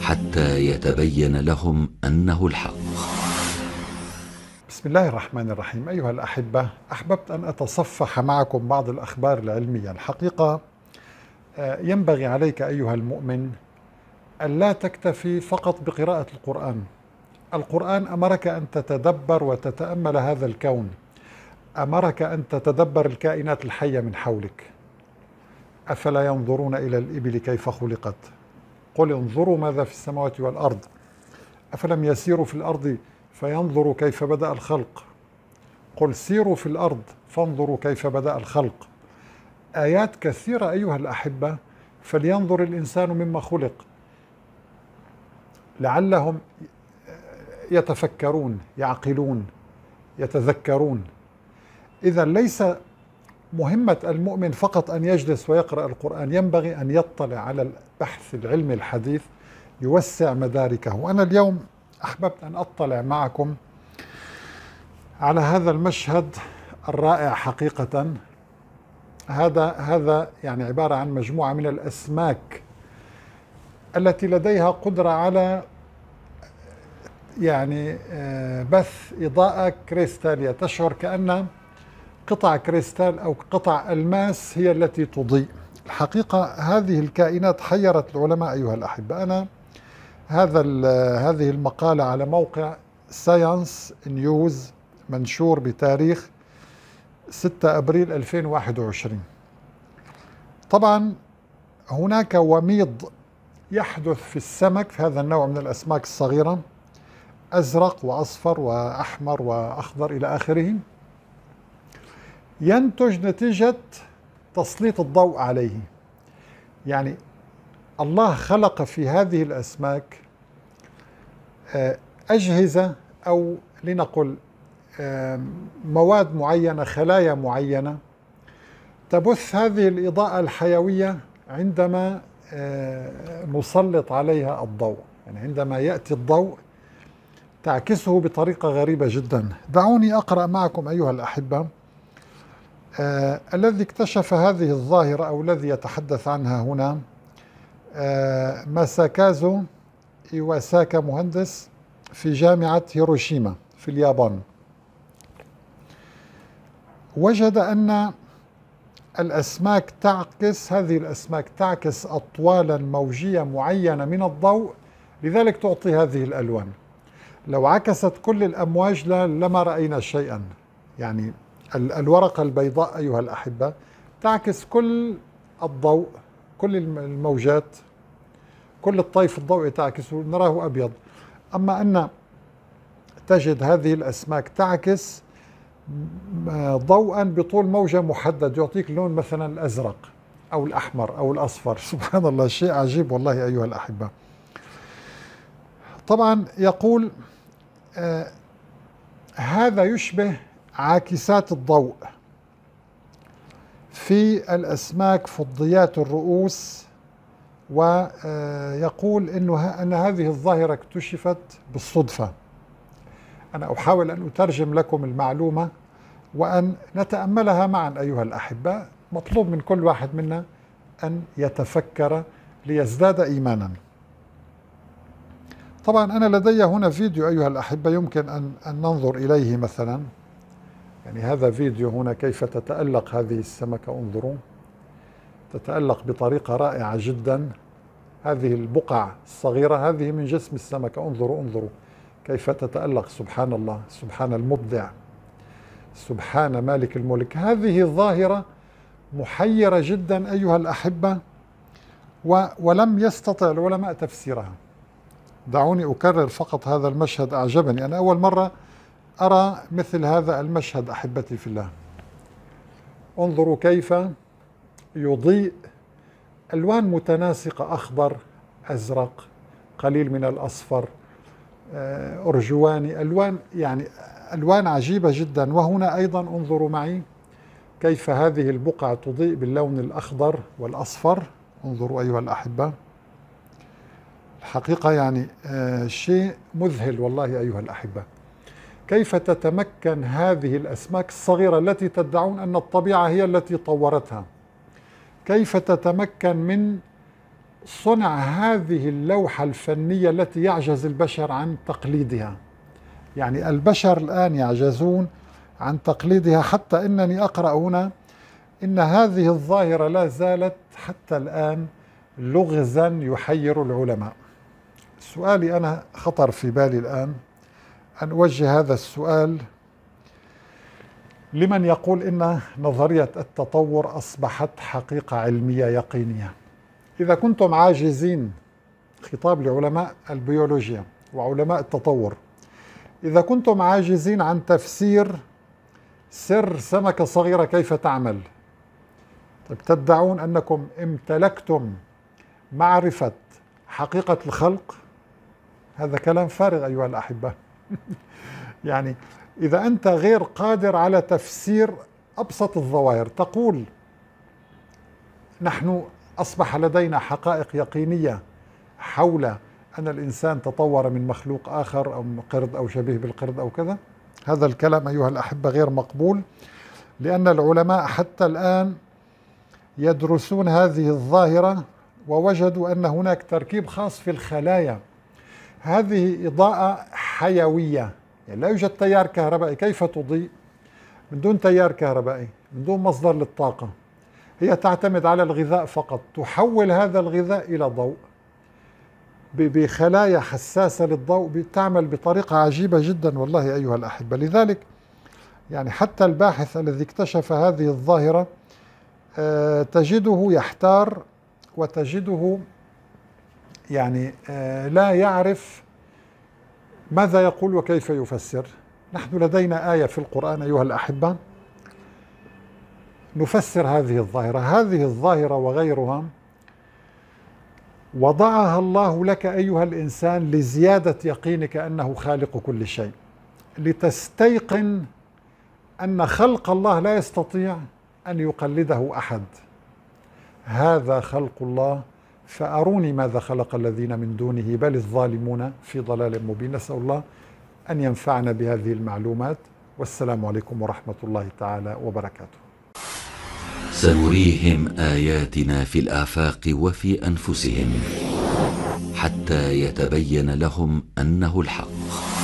حتى يتبين لهم انه الحق. بسم الله الرحمن الرحيم، ايها الاحبه، احببت ان اتصفح معكم بعض الاخبار العلميه، الحقيقه آه، ينبغي عليك ايها المؤمن الا تكتفي فقط بقراءه القران. القران امرك ان تتدبر وتتامل هذا الكون. امرك ان تتدبر الكائنات الحيه من حولك. افلا ينظرون الى الابل كيف خلقت قل انظروا ماذا في السماوات والأرض أفلم يسيروا في الأرض فينظروا كيف بدأ الخلق قل سيروا في الأرض فانظروا كيف بدأ الخلق آيات كثيرة أيها الأحبة فلينظر الإنسان مما خلق لعلهم يتفكرون يعقلون يتذكرون إذا ليس مهمة المؤمن فقط أن يجلس ويقرأ القرآن ينبغي أن يطلع على البحث العلمي الحديث يوسع مداركه وأنا اليوم أحببت أن أطلع معكم على هذا المشهد الرائع حقيقة هذا هذا يعني عبارة عن مجموعة من الأسماك التي لديها قدرة على يعني آه، بث إضاءة كريستالية تشعر كأن قطع كريستال أو قطع ألماس هي التي تضيء الحقيقة هذه الكائنات حيرت العلماء أيها الأحبة أنا هذا هذه المقالة على موقع ساينس نيوز منشور بتاريخ 6 أبريل 2021 طبعا هناك وميض يحدث في السمك في هذا النوع من الأسماك الصغيرة أزرق وأصفر وأحمر وأخضر إلى آخره ينتج نتيجة تسليط الضوء عليه يعني الله خلق في هذه الأسماك آه، أجهزة أو لنقل مواد معينة خلايا معينة تبث هذه الإضاءة الحيوية عندما آه، نسلط عليها الضوء يعني عندما يأتي الضوء تعكسه بطريقة غريبة جدا دعوني أقرأ معكم أيها الأحبة آه الذي اكتشف هذه الظاهرة أو الذي يتحدث عنها هنا آه ماساكازو إيواساكا مهندس في جامعة هيروشيما في اليابان وجد أن الأسماك تعكس هذه الأسماك تعكس أطوالا موجية معينة من الضوء لذلك تعطي هذه الألوان لو عكست كل الأمواج لما رأينا شيئا يعني الورقة البيضاء أيها الأحبة تعكس كل الضوء كل الموجات كل الطيف الضوئي تعكسه نراه أبيض أما أن تجد هذه الأسماك تعكس ضوءا بطول موجة محدد يعطيك لون مثلا الأزرق أو الأحمر أو الأصفر سبحان الله شيء عجيب والله أيها الأحبة طبعا يقول آه هذا يشبه عاكسات الضوء في الأسماك فضيات الرؤوس ويقول آه، إنه أن هذه الظاهرة اكتشفت بالصدفة أنا أحاول أن أترجم لكم المعلومة وأن نتأملها معا أيها الأحباء مطلوب من كل واحد منا أن يتفكر ليزداد إيمانا طبعا أنا لدي هنا فيديو أيها الأحبة يمكن أن, أن ننظر إليه مثلا يعني هذا فيديو هنا كيف تتألق هذه السمكة انظروا تتألق بطريقة رائعة جدا هذه البقع الصغيرة هذه من جسم السمكة انظروا انظروا كيف تتألق سبحان الله سبحان المبدع سبحان مالك الملك هذه الظاهرة محيرة جدا أيها الأحبة ولم يستطع العلماء تفسيرها دعوني أكرر فقط هذا المشهد أعجبني أنا أول مرة أرى مثل هذا المشهد أحبتي في الله انظروا كيف يضيء ألوان متناسقة أخضر أزرق قليل من الأصفر آه، أرجواني ألوان يعني ألوان عجيبة جدا وهنا أيضا انظروا معي كيف هذه البقعة تضيء باللون الأخضر والأصفر انظروا أيها الأحبة الحقيقة يعني آه، شيء مذهل والله أيها الأحبة كيف تتمكن هذه الاسماك الصغيره التي تدعون ان الطبيعه هي التي طورتها كيف تتمكن من صنع هذه اللوحه الفنيه التي يعجز البشر عن تقليدها يعني البشر الان يعجزون عن تقليدها حتى انني اقرا هنا ان هذه الظاهره لا زالت حتى الان لغزا يحير العلماء سؤالي انا خطر في بالي الان أن أوجه هذا السؤال لمن يقول إن نظرية التطور أصبحت حقيقة علمية يقينية إذا كنتم عاجزين خطاب لعلماء البيولوجيا وعلماء التطور إذا كنتم عاجزين عن تفسير سر سمكة صغيرة كيف تعمل طيب تدعون أنكم امتلكتم معرفة حقيقة الخلق هذا كلام فارغ أيها الأحبة يعني إذا أنت غير قادر على تفسير أبسط الظواهر تقول نحن أصبح لدينا حقائق يقينية حول أن الإنسان تطور من مخلوق آخر أو قرد أو شبيه بالقرد أو كذا هذا الكلام أيها الأحبة غير مقبول لأن العلماء حتى الآن يدرسون هذه الظاهرة ووجدوا أن هناك تركيب خاص في الخلايا هذه إضاءة حيوية يعني لا يوجد تيار كهربائي كيف تضيء من دون تيار كهربائي من دون مصدر للطاقة هي تعتمد على الغذاء فقط تحول هذا الغذاء إلى ضوء بخلايا حساسة للضوء تعمل بطريقة عجيبة جدا والله أيها الأحبة لذلك يعني حتى الباحث الذي اكتشف هذه الظاهرة آه، تجده يحتار وتجده يعني آه، لا يعرف ماذا يقول وكيف يفسر نحن لدينا آية في القرآن أيها الأحبة نفسر هذه الظاهرة هذه الظاهرة وغيرها وضعها الله لك أيها الإنسان لزيادة يقينك أنه خالق كل شيء لتستيقن أن خلق الله لا يستطيع أن يقلده أحد هذا خلق الله فأروني ماذا خلق الذين من دونه بل الظالمون في ضلال مبين نسأل الله أن ينفعنا بهذه المعلومات والسلام عليكم ورحمة الله تعالى وبركاته سنريهم آياتنا في الآفاق وفي أنفسهم حتى يتبين لهم أنه الحق